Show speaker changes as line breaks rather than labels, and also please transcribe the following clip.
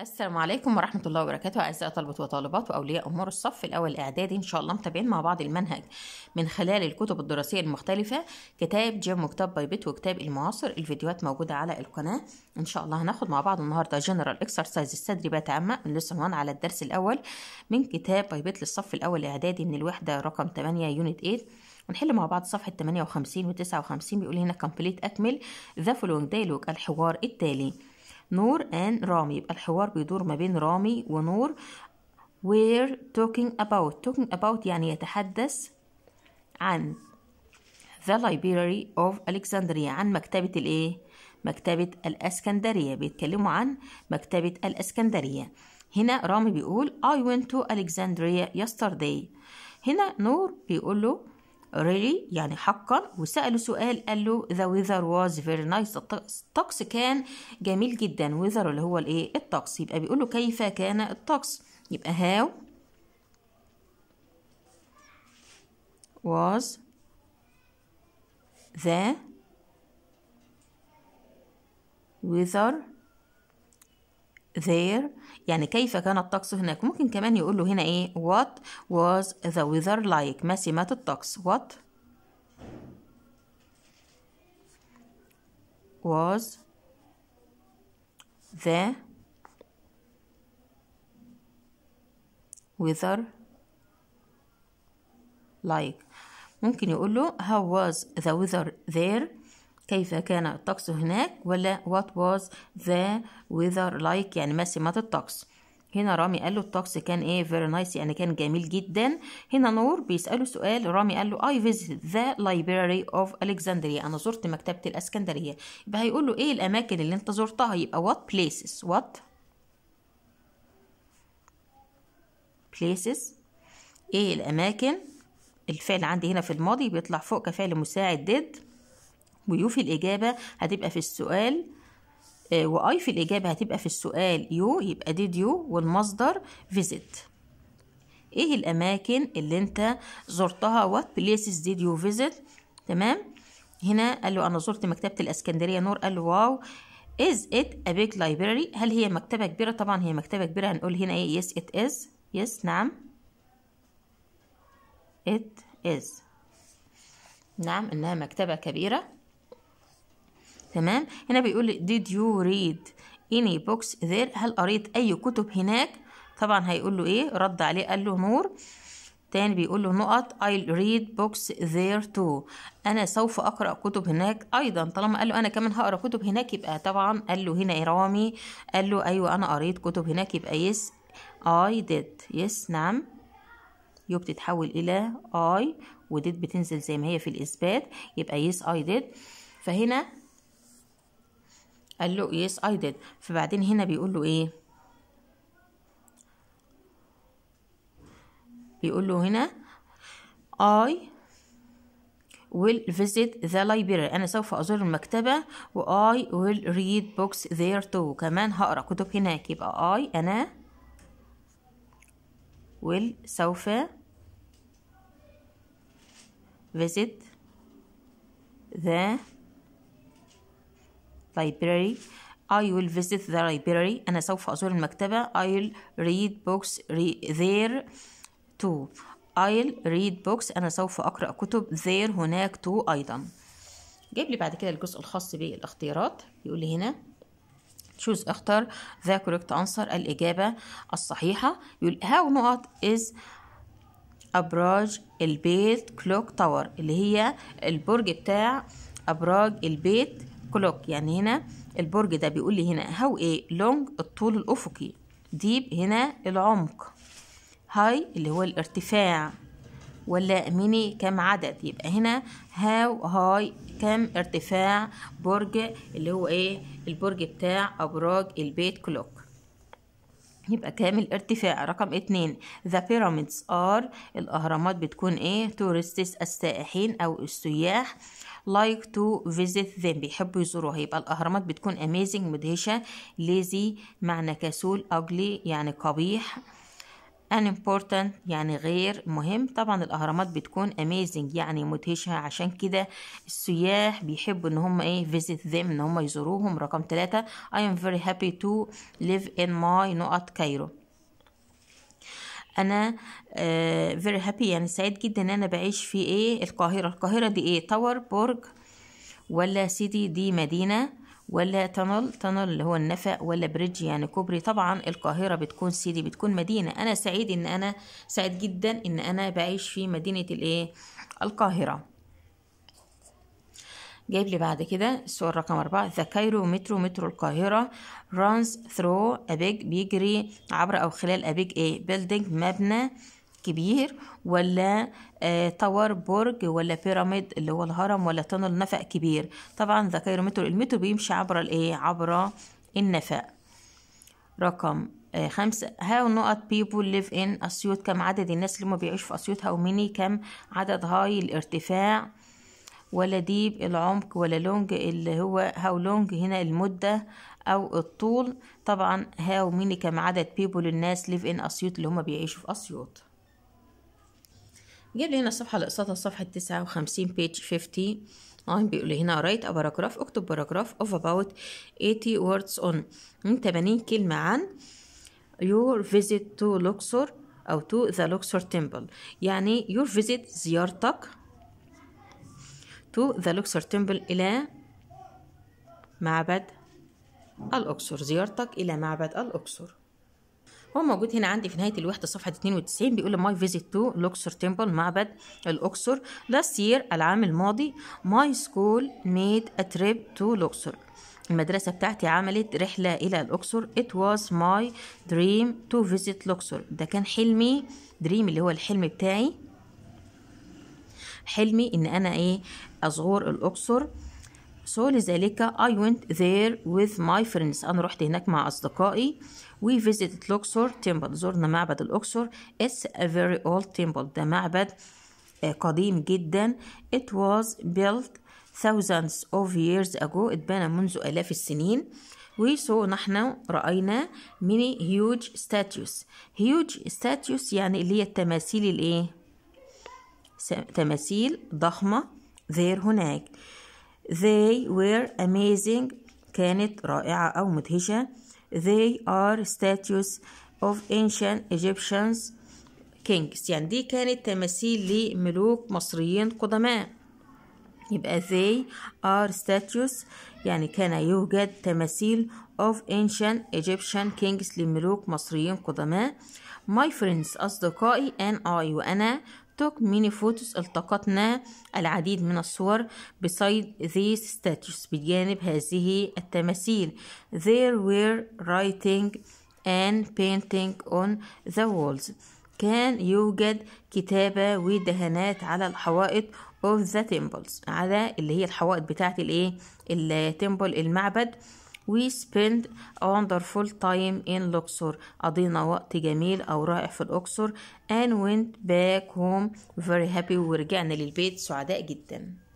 السلام عليكم ورحمة الله وبركاته أعزائي طلبة وطالبات وأولياء أمور الصف الأول إعدادي إن شاء الله متابعين مع بعض المنهج من خلال الكتب الدراسية المختلفة كتاب جيم وكتاب بايبت وكتاب المعاصر الفيديوهات موجودة على القناة إن شاء الله هناخد مع بعض النهاردة جنرال إكسرسايز التدريبات عامة من لسن 1 على الدرس الأول من كتاب بايبت للصف الأول إعدادي من الوحدة رقم 8 يونت 8 ونحل مع بعض صفحة 58 و 59 بيقول هنا كومبليت أكمل ذا فولونج دايلوج الحوار التالي نور ان رامي يبقى الحوار بيدور ما بين رامي ونور وير توكينج اباوت توكينج اباوت يعني يتحدث عن The Library of Alexandria عن مكتبة الإيه؟ مكتبة الأسكندرية بيتكلموا عن مكتبة الأسكندرية هنا رامي بيقول I went to Alexandria yesterday هنا نور بيقول له really يعني حقا وسأله سؤال قال له the weather was very nice الطقس كان جميل جدا weather اللي هو الايه الطقس يبقى بيقول له كيف كان الطقس يبقى how was the weather there يعني كيف كان الطقس هناك ممكن كمان يقول له هنا ايه what was the weather like ما سمات الطقس what was the weather like ممكن يقول له how was the weather there كيف كان الطقس هناك ولا what was the weather like يعني ما سمات الطقس هنا رامي قال له الطقس كان ايه very nice يعني كان جميل جدا هنا نور بيسأله سؤال رامي قال له I visit the library of Alexandria أنا زرت مكتبة الأسكندرية يبقى هيقول له ايه الأماكن اللي انت زرتها يبقى what places what places ايه الأماكن الفعل عندي هنا في الماضي بيطلع فوق كفعل مساعد did ويو في الإجابة هتبقى في السؤال آه، واي في الإجابة هتبقى في السؤال يو يبقى did يو والمصدر visit ايه الأماكن اللي انت زرتها what places did you visit تمام هنا قال له أنا زرت مكتبة الأسكندرية نور قال له واو is it a big library هل هي مكتبة كبيرة طبعا هي مكتبة كبيرة هنقول هنا ايه yes it is yes نعم it is نعم إنها مكتبة كبيرة تمام هنا بيقول لي did you read any books there هل قريت اي كتب هناك طبعا هيقول له ايه رد عليه قال له نور تاني بيقول له نقط I'll read books there too أنا سوف أقرأ كتب هناك أيضا طالما قال له أنا كمان هقرأ كتب هناك يبقى طبعا قال له هنا إرامي قال له أيوة أنا قريت كتب هناك يبقى yes I did yes نعم يو بتتحول إلى I وديد بتنزل زي ما هي في الإثبات يبقى yes I did فهنا قال له يس اي ديد فبعدين هنا بيقول له ايه بيقول له هنا I will visit the library أنا سوف أزور المكتبة و I will read books there too كمان هقرأ كتب هناك يبقى I أنا will سوف visit the library I will visit the library أنا سوف أزور المكتبة I'll read books there too I'll read books أنا سوف أقرأ كتب there هناك too أيضا جايب لي بعد كده الجزء الخاص بالاختيارات يقول لي هنا choose اختار the correct answer الإجابة الصحيحة يقول how نقط is أبراج البيت كلوك تاور اللي هي البرج بتاع أبراج البيت كلوك يعني هنا البرج ده بيقول لي هنا هاو ايه لونج الطول الافقي ديب هنا العمق هاي اللي هو الارتفاع ولا ميني كم عدد يبقى هنا هاو هاي كم ارتفاع برج اللي هو ايه البرج بتاع ابراج البيت كلوك يبقى كامل ارتفاع رقم اتنين ذا بيراميدز ار الاهرامات بتكون ايه تورستس السائحين او السياح like to visit them بيحبوا يزوروها يبقى الاهرامات بتكون amazing مدهشه lazy معنى كسول ugly يعني قبيح ان امبورتنت يعني غير مهم طبعا الاهرامات بتكون amazing يعني مدهشه عشان كده السياح بيحبوا ان هم ايه visit them ان هم يزوروهم رقم ثلاثة I am very happy to live in my نقط كايرو انا فيري آه، very هابي يعني سعيد جدا ان انا بعيش في ايه القاهره القاهره دي ايه تاور برج ولا سيتي دي مدينه ولا تنل تنل اللي هو النفق ولا بريدج يعني كوبري طبعا القاهرة بتكون سيدي بتكون مدينة أنا سعيد إن أنا سعيد جدا إن أنا بعيش في مدينة الإيه القاهرة جايب لي بعد كده السؤال رقم أربعة ذا كايرو مترو مترو القاهرة runs through a big بيجري عبر أو خلال a big إيه building مبنى كبير ولا تاور آه، برج ولا بيراميد اللي هو الهرم ولا تنل نفق كبير طبعا ذا كيرومتر المتر بيمشي عبر الايه عبر النفق رقم آه، خمسة هاو نقط بيبول ليف ان اسيوط كم عدد الناس اللي ما بيعيشوا في اسيوط هاو ميني كم عدد هاي الارتفاع ولا ديب العمق ولا لونج اللي هو هاو لونج هنا المدة أو الطول طبعا هاو ميني كم عدد بيبول الناس ليف ان أسيوط اللي هما بيعيشوا في أسيوط جاب لي هنا الصفحة اللي قصادها الصفحة وخمسين بيج فيفتي اه يعني بيقول لي هنا رايت ا باراجراف اكتب باراجراف اوف اباوت 80 ووردز اون من 80 كلمة عن يور فيزيت تو لوكسور أو تو ذا لوكسور تمبل يعني يور فيزيت زيارتك تو ذا لوكسور تمبل إلى معبد الأقصر زيارتك إلى معبد الأقصر هو موجود هنا عندي في نهايه الوحده صفحه 92 بيقول ماي فيزيت تو لوكسور تمبل معبد الاقصر لاست يير العام الماضي ماي سكول ميد ا تريب تو لوكسور المدرسة بتاعتي عملت رحلة إلى الأقصر It was my dream to visit لوكسور ده كان حلمي دريم اللي هو الحلم بتاعي حلمي إن أنا إيه أزور الأقصر so لذلك I went there with my friends أنا رحت هناك مع أصدقائي We visited Luxor temple زرنا معبد الأقصر It's a very old temple ده معبد قديم جدا It was built thousands of years ago اتبنى منذ آلاف السنين We saw نحن رأينا many huge statues huge statues يعني اللي هي التماثيل الايه تماثيل ضخمة there هناك they were amazing كانت رائعة أو مدهشة they are statues of ancient Egyptians kings يعني دي كانت تماثيل لملوك مصريين قدماء يبقى they are statues يعني كان يوجد تماثيل of ancient Egyptian kings لملوك مصريين قدماء my friends أصدقائي and I وأنا توك ميني فوتوس التقطنا العديد من الصور beside these statues بجانب هذه التماثيل there were writing and painting on the walls كان يوجد كتابة ودهانات على الحوائط of the temples على اللي هي الحوائط بتاعت الايه التمبل المعبد we spent wonderful time in Luxor قضينا وقت جميل أو رائع في الأقصر and went back home very happy ورجعنا للبيت سعداء جدا